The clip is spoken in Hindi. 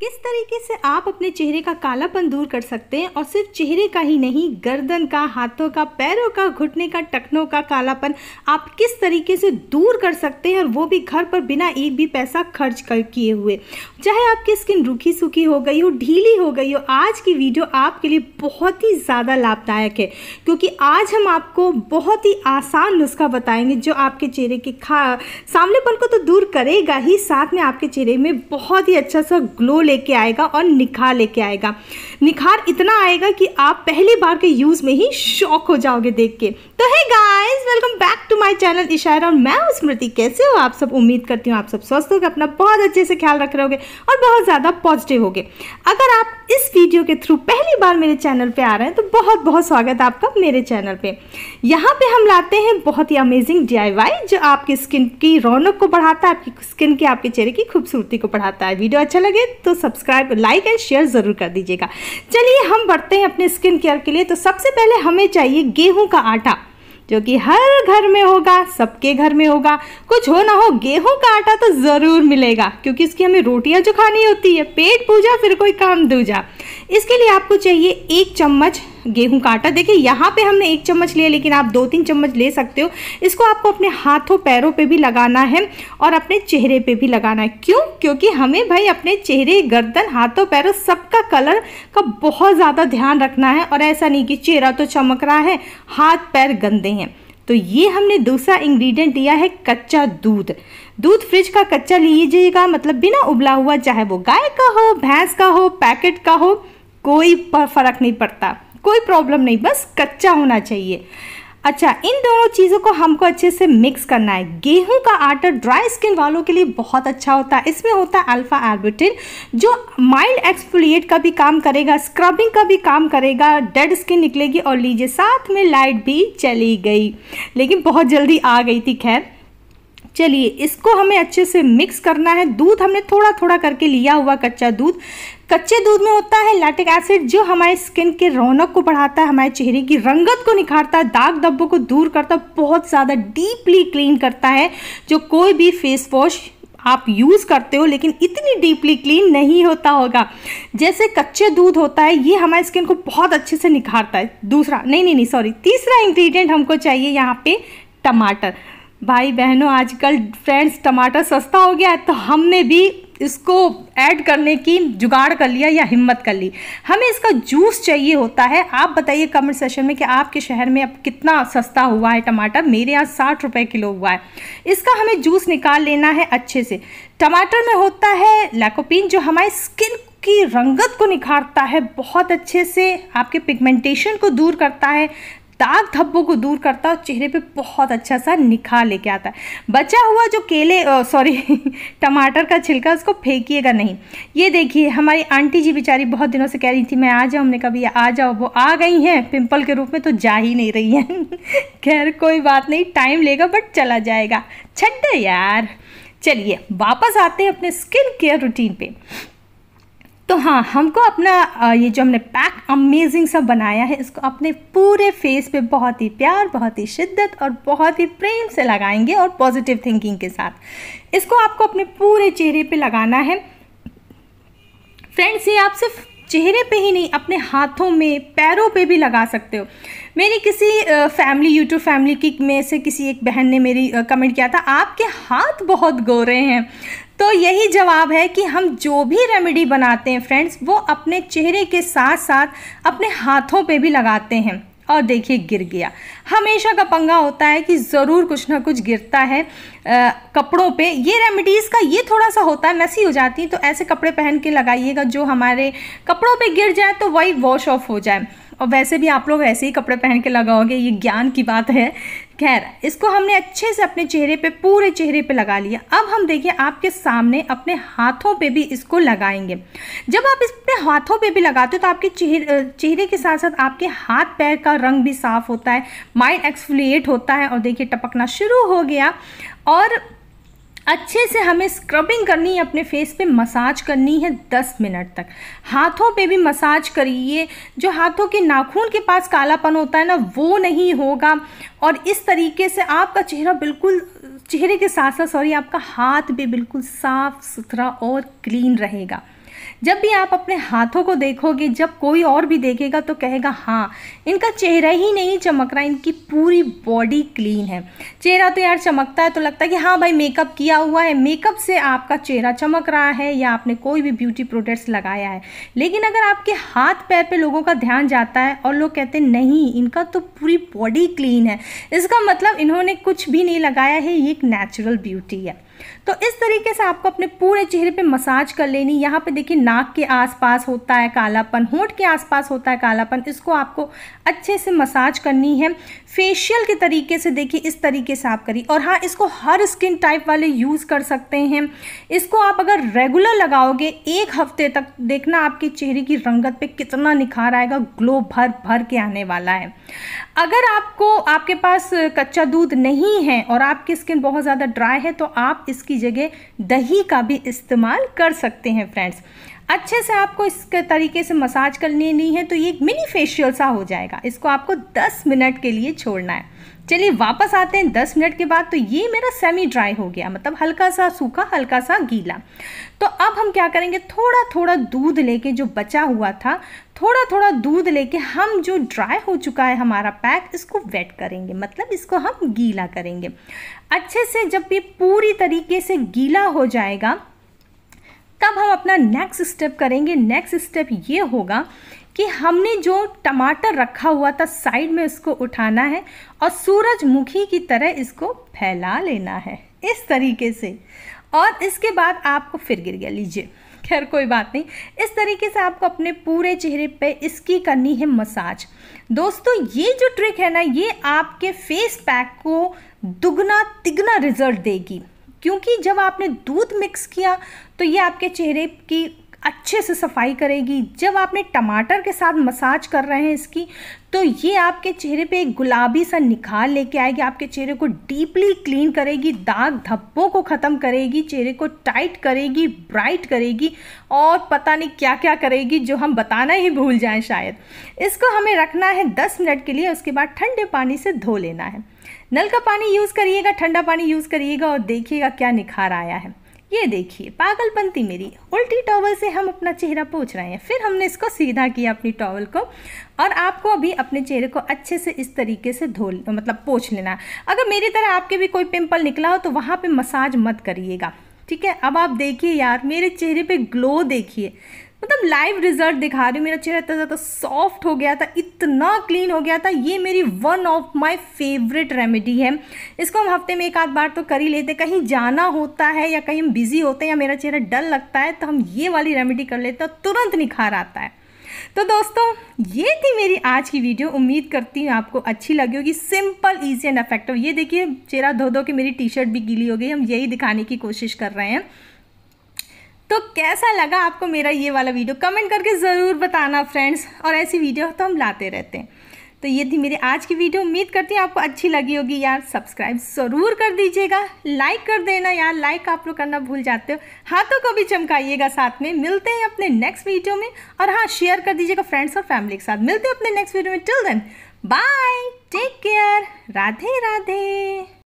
किस तरीके से आप अपने चेहरे का कालापन दूर कर सकते हैं और सिर्फ चेहरे का ही नहीं गर्दन का हाथों का पैरों का घुटने का टखनों का कालापन आप किस तरीके से दूर कर सकते हैं और वो भी घर पर बिना एक भी पैसा खर्च कर किए हुए चाहे आपकी स्किन रूखी सूखी हो गई हो ढीली हो गई हो आज की वीडियो आपके लिए बहुत ही ज़्यादा लाभदायक है क्योंकि आज हम आपको बहुत ही आसान नुस्खा बताएंगे जो आपके चेहरे के खा सामनेपन को तो दूर करेगा ही साथ में आपके चेहरे में बहुत ही अच्छा सा ग्लो लेके आएगा और निखार लेके आएगा निखार इतना आएगा कि आप पहली बार के यूज़ में ही शौक हो जाओगे देख के तो है guys welcome back to my channel Ishara और मैं स्मृति कैसे हो आप सब उम्मीद करती हूँ आप सब स्वस्थ हो अपना बहुत अच्छे से ख्याल रख रहे होगे और बहुत ज़्यादा पॉजिटिव हो अगर आप इस वीडियो के थ्रू पहली बार मेरे चैनल पे आ रहे हैं तो बहुत बहुत स्वागत है आपका मेरे चैनल पे यहाँ पे हम लाते हैं बहुत ही अमेजिंग डी जो आपकी स्किन की रौनक को बढ़ाता है आपकी स्किन की आपके चेहरे की खूबसूरती को बढ़ाता है वीडियो अच्छा लगे तो सब्सक्राइब लाइक एंड शेयर ज़रूर कर दीजिएगा चलिए हम बढ़ते हैं अपने स्किन केयर के लिए तो सबसे पहले हमें चाहिए गेहूँ का आटा जो कि हर घर में होगा सबके घर में होगा कुछ हो ना हो गेहूं का आटा तो ज़रूर मिलेगा क्योंकि इसकी हमें रोटियां जो खानी होती है पेट पूजा फिर कोई काम दूजा इसके लिए आपको चाहिए एक चम्मच गेहूं का आटा देखिए यहाँ पे हमने एक चम्मच लिया लेकिन आप दो तीन चम्मच ले सकते हो इसको आपको अपने हाथों पैरों पे भी लगाना है और अपने चेहरे पे भी लगाना है क्यों क्योंकि हमें भाई अपने चेहरे गर्दन हाथों पैरों सबका कलर का बहुत ज़्यादा ध्यान रखना है और ऐसा नहीं कि चेहरा तो चमक रहा है हाथ पैर गंदे हैं तो ये हमने दूसरा इंग्रेडिएंट लिया है कच्चा दूध दूध फ्रिज का कच्चा लीजिएगा मतलब बिना उबला हुआ चाहे वो गाय का हो भैंस का हो पैकेट का हो कोई फर्क नहीं पड़ता कोई प्रॉब्लम नहीं बस कच्चा होना चाहिए अच्छा इन दोनों चीज़ों को हमको अच्छे से मिक्स करना है गेहूं का आटा ड्राई स्किन वालों के लिए बहुत अच्छा होता है इसमें होता है अल्फ़ा एल्बिटिन जो माइल्ड एक्सफोलिएट का भी काम करेगा स्क्रबिंग का भी काम करेगा डेड स्किन निकलेगी और लीजिए साथ में लाइट भी चली गई लेकिन बहुत जल्दी आ गई थी खैर चलिए इसको हमें अच्छे से मिक्स करना है दूध हमने थोड़ा थोड़ा करके लिया हुआ कच्चा दूध कच्चे दूध में होता है लैक्टिक एसिड जो हमारे स्किन के रौनक को बढ़ाता है हमारे चेहरे की रंगत को निखारता है दाग धब्बों को दूर करता है बहुत ज़्यादा डीपली क्लीन करता है जो कोई भी फेस वॉश आप यूज़ करते हो लेकिन इतनी डीपली क्लीन नहीं होता होगा जैसे कच्चे दूध होता है ये हमारे स्किन को बहुत अच्छे से निखारता है दूसरा नहीं नहीं नहीं सॉरी तीसरा इंग्रेडिएंट हमको चाहिए यहाँ पे टमाटर भाई बहनों आजकल फ्रेंड्स टमाटर सस्ता हो गया है तो हमने भी इसको ऐड करने की जुगाड़ कर लिया या हिम्मत कर ली हमें इसका जूस चाहिए होता है आप बताइए कमेंट सेशन में कि आपके शहर में अब कितना सस्ता हुआ है टमाटर मेरे यहाँ साठ रुपये किलो हुआ है इसका हमें जूस निकाल लेना है अच्छे से टमाटर में होता है लैकोपिन जो हमारी स्किन की रंगत को निखारता है बहुत अच्छे से आपके पिगमेंटेशन को दूर करता है दाग धब्बों को दूर करता है और चेहरे पे बहुत अच्छा सा निखार लेके आता है बचा हुआ जो केले सॉरी टमाटर का छिलका उसको फेंकिएगा नहीं ये देखिए हमारी आंटी जी बेचारी बहुत दिनों से कह रही थी मैं आ जाऊँ हमने कभी आ जाओ वो आ गई हैं पिंपल के रूप में तो जा ही नहीं रही हैं खैर कोई बात नहीं टाइम लेगा बट चला जाएगा छड्डे यार चलिए वापस आते हैं अपने स्किन केयर रूटीन पे तो हाँ हमको अपना ये जो हमने पैक अमेजिंग सा बनाया है इसको अपने पूरे फेस पे बहुत ही प्यार बहुत ही शिद्दत और बहुत ही प्रेम से लगाएंगे और पॉजिटिव थिंकिंग के साथ इसको आपको अपने पूरे चेहरे पे लगाना है फ्रेंड्स ये आप सिर्फ चेहरे पे ही नहीं अपने हाथों में पैरों पे भी लगा सकते हो मेरी किसी फैमिली यूट्यूब फैमिली की में से किसी एक बहन ने मेरी कमेंट किया था आपके हाथ बहुत गोरे हैं तो यही जवाब है कि हम जो भी रेमेडी बनाते हैं फ्रेंड्स वो अपने चेहरे के साथ साथ अपने हाथों पे भी लगाते हैं और देखिए गिर गया हमेशा का पंगा होता है कि ज़रूर कुछ ना कुछ गिरता है आ, कपड़ों पे ये रेमेडीज़ का ये थोड़ा सा होता है नसी हो जाती है तो ऐसे कपड़े पहन के लगाइएगा जो हमारे कपड़ों पे गिर जाए तो वही वॉश ऑफ हो जाए और वैसे भी आप लोग ऐसे ही कपड़े पहन के लगाओगे ये ज्ञान की बात है खैर इसको हमने अच्छे से अपने चेहरे पे पूरे चेहरे पे लगा लिया अब हम देखिए आपके सामने अपने हाथों पे भी इसको लगाएंगे जब आप इस अपने हाथों पे भी लगाते हो तो आपके चेहरे चेहरे के साथ साथ आपके हाथ पैर का रंग भी साफ़ होता है माइंड एक्सफ्लिएट होता है और देखिए टपकना शुरू हो गया और अच्छे से हमें स्क्रबिंग करनी है अपने फेस पे मसाज करनी है 10 मिनट तक हाथों पे भी मसाज करिए जो हाथों के नाखून के पास कालापन होता है ना वो नहीं होगा और इस तरीके से आपका चेहरा बिल्कुल चेहरे के साथ साथ सॉरी आपका हाथ भी बिल्कुल साफ़ सुथरा और क्लीन रहेगा जब भी आप अपने हाथों को देखोगे जब कोई और भी देखेगा तो कहेगा हाँ इनका चेहरा ही नहीं चमक रहा इनकी पूरी बॉडी क्लीन है चेहरा तो यार चमकता है तो लगता है कि हाँ भाई मेकअप किया हुआ है मेकअप से आपका चेहरा चमक रहा है या आपने कोई भी ब्यूटी प्रोडक्ट्स लगाया है लेकिन अगर आपके हाथ पैर पर लोगों का ध्यान जाता है और लोग कहते हैं नहीं इनका तो पूरी बॉडी क्लीन है इसका मतलब इन्होंने कुछ भी नहीं लगाया है ये एक नेचुरल ब्यूटी है तो इस तरीके से आपको अपने पूरे चेहरे पे मसाज कर लेनी यहाँ पे देखिए नाक के आसपास होता है कालापन होंठ के आसपास होता है कालापन इसको आपको अच्छे से मसाज करनी है फेशियल के तरीके से देखिए इस तरीके से आप करिए और हाँ इसको हर स्किन टाइप वाले यूज़ कर सकते हैं इसको आप अगर रेगुलर लगाओगे एक हफ्ते तक देखना आपके चेहरे की रंगत पर कितना निखार आएगा ग्लो भर भर के आने वाला है अगर आपको आपके पास कच्चा दूध नहीं है और आपकी स्किन बहुत ज़्यादा ड्राई है तो आप इसकी जगह दही का भी इस्तेमाल कर सकते हैं फ्रेंड्स अच्छे से आपको इस तरीके से मसाज करनी नहीं है तो ये एक मिनी फेशियल सा हो जाएगा इसको आपको 10 मिनट के लिए छोड़ना है चलिए वापस आते हैं दस मिनट के बाद तो ये मेरा सेमी ड्राई हो गया मतलब हल्का सा सूखा हल्का सा गीला तो अब हम क्या करेंगे थोड़ा थोड़ा दूध लेके जो बचा हुआ था थोड़ा थोड़ा दूध लेके हम जो ड्राई हो चुका है हमारा पैक इसको वेट करेंगे मतलब इसको हम गीला करेंगे अच्छे से जब ये पूरी तरीके से गीला हो जाएगा तब हम अपना नेक्स्ट स्टेप करेंगे नेक्स्ट स्टेप ये होगा कि हमने जो टमाटर रखा हुआ था साइड में उसको उठाना है और सूरजमुखी की तरह इसको फैला लेना है इस तरीके से और इसके बाद आपको फिर गिर गया लीजिए खैर कोई बात नहीं इस तरीके से आपको अपने पूरे चेहरे पे इसकी करनी है मसाज दोस्तों ये जो ट्रिक है ना ये आपके फेस पैक को दुगना तिगना रिजल्ट देगी क्योंकि जब आपने दूध मिक्स किया तो ये आपके चेहरे की अच्छे से सफाई करेगी जब आपने टमाटर के साथ मसाज कर रहे हैं इसकी तो ये आपके चेहरे पे एक गुलाबी सा निखार लेके आएगी आपके चेहरे को डीपली क्लीन करेगी दाग धब्बों को ख़त्म करेगी चेहरे को टाइट करेगी ब्राइट करेगी और पता नहीं क्या क्या करेगी जो हम बताना ही भूल जाएं शायद इसको हमें रखना है दस मिनट के लिए उसके बाद ठंडे पानी से धो लेना है नल का पानी यूज़ करिएगा ठंडा पानी यूज़ करिएगा और देखिएगा क्या निखार आया है ये देखिए पागलपंती मेरी उल्टी टॉवल से हम अपना चेहरा पोछ रहे हैं फिर हमने इसको सीधा किया अपनी टॉवल को और आपको अभी अपने चेहरे को अच्छे से इस तरीके से धो मतलब पोछ लेना अगर मेरी तरह आपके भी कोई पिंपल निकला हो तो वहाँ पे मसाज मत करिएगा ठीक है अब आप देखिए यार मेरे चेहरे पे ग्लो देखिए मतलब लाइव रिजल्ट दिखा रही हूँ मेरा चेहरा इतना ज़्यादा सॉफ्ट हो गया था इतना क्लीन हो गया था ये मेरी one of my favourite remedy है इसको हम हफ्ते में एक आध बार तो कर ही लेते कहीं जाना होता है या कहीं हम बिज़ी होते हैं या मेरा चेहरा डल लगता है तो हम ये वाली रेमेडी कर लेते हैं तुरंत निखार आता है तो दोस्तों ये थी मेरी आज की वीडियो उम्मीद करती हूँ आपको अच्छी लगी होगी सिंपल ईजी एंड इफेक्टिव ये देखिए चेहरा धो धो के मेरी टी शर्ट भी गीली हो गई हम यही दिखाने की कोशिश कर रहे हैं तो कैसा लगा आपको मेरा ये वाला वीडियो कमेंट करके ज़रूर बताना फ्रेंड्स और ऐसी वीडियो तो हम लाते रहते हैं तो ये थी मेरी आज की वीडियो उम्मीद करती हूँ आपको अच्छी लगी होगी यार सब्सक्राइब ज़रूर कर दीजिएगा लाइक कर देना यार लाइक आप लोग करना भूल जाते हो हाथों को भी चमकाइएगा साथ में मिलते हैं अपने नेक्स्ट वीडियो में और हाँ शेयर कर दीजिएगा फ्रेंड्स और फैमिली के साथ मिलते हैं अपने नेक्स्ट वीडियो में till then bye take care Radhe Radhe